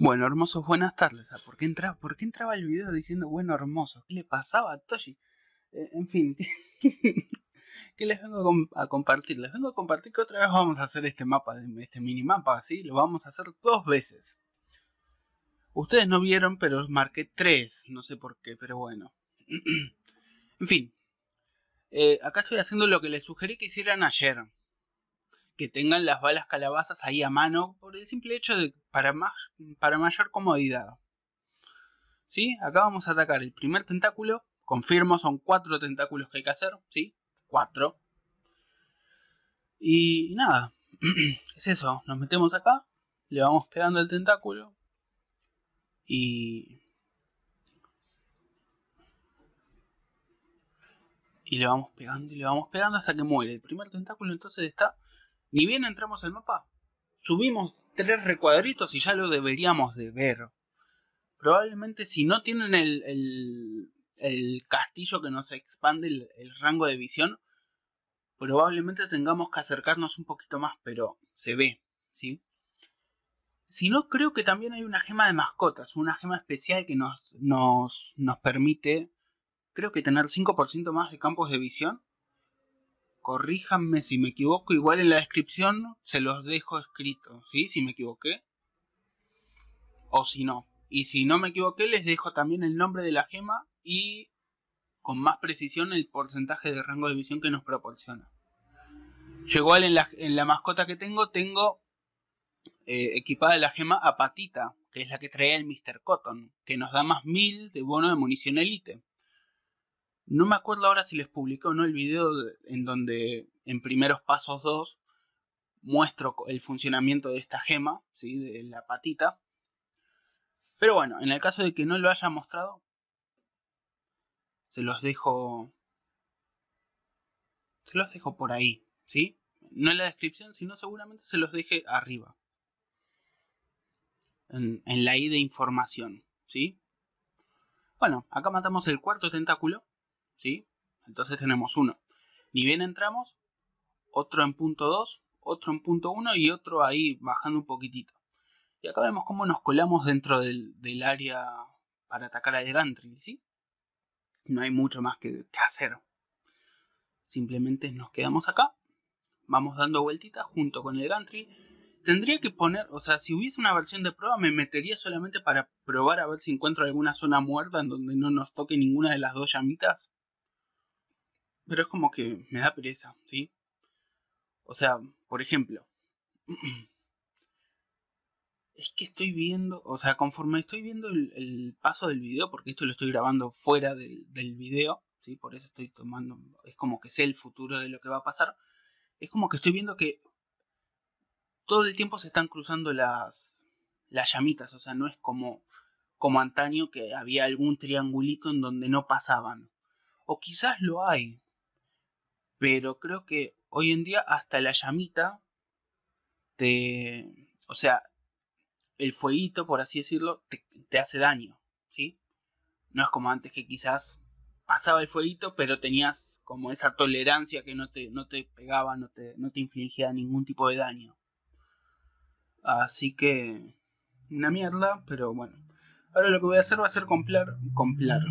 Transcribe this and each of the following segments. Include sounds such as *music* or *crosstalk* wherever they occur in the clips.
Bueno, hermosos, buenas tardes. Ah, ¿Por qué, entra, entraba el video diciendo bueno, hermoso? ¿Qué le pasaba a Toshi? Eh, en fin, *laughs* ¿qué les vengo a, compartir? Les vengo a compartir que otra vez vamos a hacer este mapa, este mini mapa, así. Lo vamos a hacer dos veces. Ustedes no vieron, pero marqué tres, no sé por qué, pero bueno. *clears throat* en fin, eh, acá estoy haciendo lo que les sugerí que hicieran ayer que tengan las balas calabazas ahí a mano por el simple hecho de para, más, para mayor comodidad. ¿Sí? Acá vamos a atacar el primer tentáculo. Confirmo, son cuatro tentáculos que hay que hacer. ¿Sí? Cuatro. Y nada. *clears throat* es eso. Nos metemos acá. Le vamos pegando el tentáculo. Y... Y le vamos pegando y le vamos pegando hasta que muere. El primer tentáculo entonces está ni bien entramos al mapa, subimos tres recuadritos y ya lo deberíamos de ver. Probablemente si no tienen el, castillo que nos expande el, rango de visión, probablemente tengamos que acercarnos un poquito más, pero se ve, Si no, creo que también hay una gema de mascotas, una gema especial que nos, nos, nos permite, creo que tener 5% más de campos de visión corríjanme si me equivoco, igual en la descripción se los dejo escrito, ¿sí? Si me equivoqué o si no. Y si no me equivoqué, les dejo también el nombre de la gema y con más precisión el porcentaje de rango de visión que nos proporciona. Yo igual en la, mascota que tengo, tengo eh, equipada la gema apatita, que es la que trae el Mr. Cotton, que nos da más 1000 de bono de munición elite. No me acuerdo ahora si les publiqué o no el video en donde en primeros pasos 2 muestro el funcionamiento de esta gema, ¿sí? de la patita. Pero bueno, en el caso de que no lo haya mostrado, se los dejo. Se los dejo por ahí, ¿sí? No en la descripción, sino seguramente se los deje arriba. En, en la I de información, ¿sí? Bueno, acá matamos el cuarto tentáculo. ¿sí? Entonces tenemos uno. Ni bien entramos, otro en punto 2, otro en punto 1 y otro ahí bajando un poquitito. Y acá vemos cómo nos colamos dentro del, área para atacar al Gantry, ¿sí? No hay mucho más que, que hacer. Simplemente nos quedamos acá, vamos dando vueltitas junto con el Gantry. Tendría que poner, o sea, si hubiese una versión de prueba me metería solamente para probar a ver si encuentro alguna zona muerta en donde no nos toque ninguna de las dos llamitas pero es como que me da pereza, ¿sí? O sea, por ejemplo, *clears throat* es que estoy viendo, o sea, conforme estoy viendo el, paso del video, porque esto lo estoy grabando fuera del, video, ¿sí? Por eso estoy tomando, es como que sé el futuro de lo que va a pasar, es como que estoy viendo que todo el tiempo se están cruzando las, las llamitas, o sea, no es como, como antaño que había algún triangulito en donde no pasaban. O quizás lo hay, pero creo que hoy en día hasta la llamita te... O sea, el fueguito, por así decirlo, te, hace daño, ¿sí? No es como antes que quizás pasaba el fueguito, pero tenías como esa tolerancia que no te, no te pegaba, no te, no te infligía ningún tipo de daño. Así que una mierda, pero bueno. Ahora lo que voy a hacer va a ser comprar complar,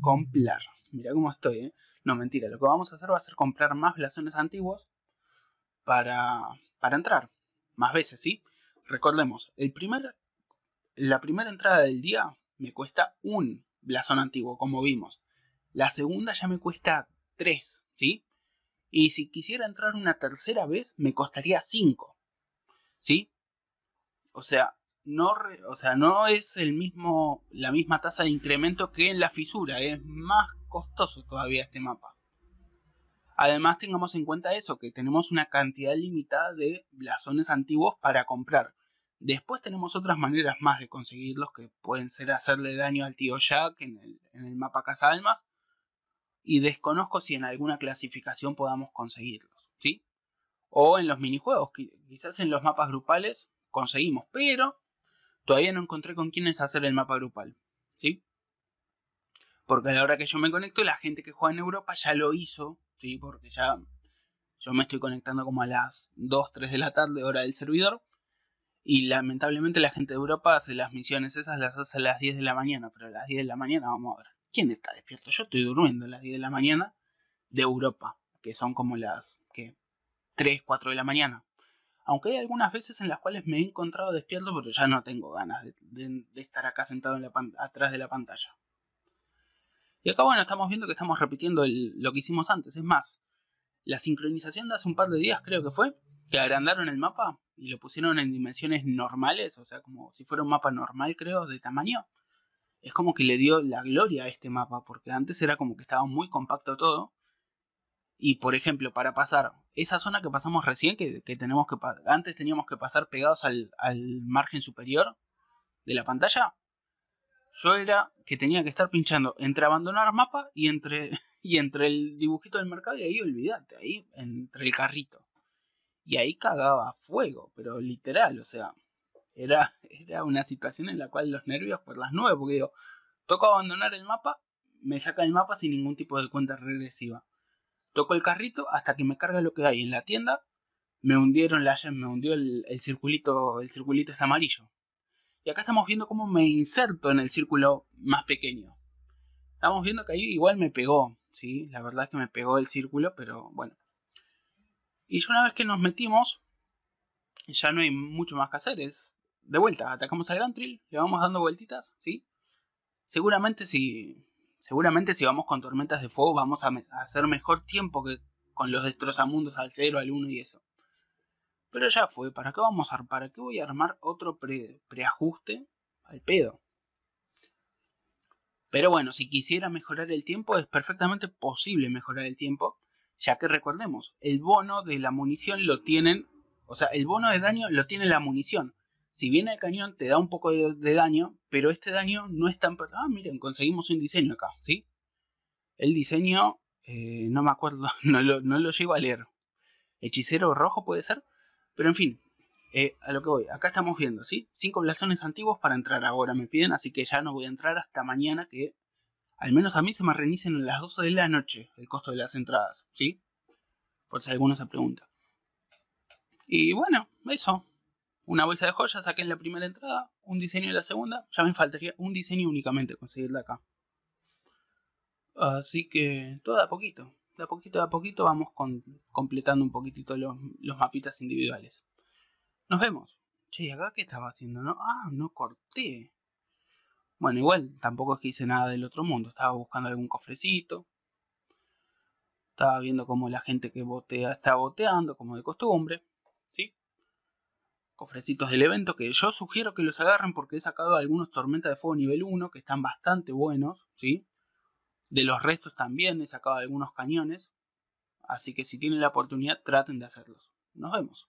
comprar Mira cómo estoy, ¿eh? No, mentira. Lo que vamos a hacer va a ser comprar más blasones antiguos para, para entrar. Más veces, ¿sí? Recordemos, el primer, la primera entrada del día me cuesta un blasón antiguo, como vimos. La segunda ya me cuesta tres, ¿sí? Y si quisiera entrar una tercera vez, me costaría cinco. ¿sí? O sea, no, o sea, no es el mismo, la misma tasa de incremento que en la fisura, es más costoso todavía este mapa. Además tengamos en cuenta eso, que tenemos una cantidad limitada de blasones antiguos para comprar. Después tenemos otras maneras más de conseguirlos que pueden ser hacerle daño al tío Jack en el, en el mapa Casa Almas. Y desconozco si en alguna clasificación podamos conseguirlos, ¿sí? O en los minijuegos, quizás en los mapas grupales conseguimos, pero todavía no encontré con quiénes hacer el mapa grupal, ¿sí? porque a la hora que yo me conecto, la gente que juega en Europa ya lo hizo, ¿sí? porque ya yo me estoy conectando como a las 2, 3 de la tarde, hora del servidor. Y lamentablemente la gente de Europa hace las misiones esas, las hace a las 10 de la mañana, pero a las 10 de la mañana vamos a ver. ¿Quién está despierto? Yo estoy durmiendo a las 10 de la mañana de Europa, que son como las que 3, 4 de la mañana. Aunque hay algunas veces en las cuales me he encontrado despierto, pero ya no tengo ganas de, estar acá sentado en la atrás de la pantalla. Y acá, bueno, estamos viendo que estamos repitiendo lo que hicimos antes. Es más, la sincronización de hace un par de días, creo que fue, que agrandaron el mapa y lo pusieron en dimensiones normales, o sea, como si fuera un mapa normal, creo, de tamaño. Es como que le dio la gloria a este mapa, porque antes era como que estaba muy compacto todo. Y por ejemplo, para pasar esa zona que pasamos recién, que, tenemos que antes teníamos que pasar pegados al margen superior de la pantalla, yo era que tenía que estar pinchando entre abandonar mapa y entre, *laughs* y entre el dibujito del mercado y ahí olvídate, ahí entre el carrito. Y ahí cagaba fuego, pero literal, o sea, era, *laughs* era una situación en la cual los nervios por pues, las nubes, porque digo, toco abandonar el mapa, me saca el mapa sin ningún tipo de cuenta regresiva. Toco el carrito hasta que me carga lo que hay en la tienda. Me hundieron la me hundió el circulito, el circulito es amarillo. Y acá estamos viendo cómo me inserto en el círculo más pequeño. Estamos viendo que ahí igual me pegó, ¿sí? La verdad es que me pegó el círculo, pero bueno. Y ya una vez que nos metimos, ya no hay mucho más que hacer. Es de vuelta, atacamos al Gantril, le vamos dando vueltitas, ¿sí? Seguramente si, seguramente si vamos con tormentas de fuego vamos a, a hacer mejor tiempo que con los destrozamundos al 0, al 1 y eso. Pero ya fue, ¿para qué vamos a ¿Para qué voy a armar otro preajuste al pedo? Pero bueno, si quisiera mejorar el tiempo, es perfectamente posible mejorar el tiempo, ya que recordemos, el bono de la munición lo tienen, o sea, el bono de daño lo tiene la munición. Si viene el cañón te da un poco de, daño, pero este daño no es tan... Ah, miren, conseguimos un diseño acá, ¿sí? El diseño, eh, no me acuerdo, *laughs* no lo, no lo llego a leer. Hechicero rojo puede ser. Pero en fin, eh, a lo que voy, acá estamos viendo, ¿sí? Cinco blasones antiguos para entrar ahora me piden, así que ya no voy a entrar hasta mañana que al menos a mí se me reinicen a las 12 de la noche el costo de las entradas, ¿sí? Por si alguno se pregunta. Y bueno, eso. Una bolsa de joyas, saqué en la primera entrada, un diseño en la segunda, ya me faltaría un diseño únicamente conseguirla acá. Así que todo a poquito de a poquito a poquito vamos con, completando un poquitito los, los, mapitas individuales. Nos vemos. Che, acá qué estaba haciendo? No? Ah, no corté. Bueno, igual tampoco es que hice nada del otro mundo. Estaba buscando algún cofrecito. Estaba viendo cómo la gente que botea está boteando, como de costumbre. ¿Sí? Cofrecitos del evento que yo sugiero que los agarren porque he sacado algunos tormentas de fuego nivel 1 que están bastante buenos. ¿Sí? De los restos también he sacado algunos cañones, así que si tienen la oportunidad traten de hacerlos. Nos vemos.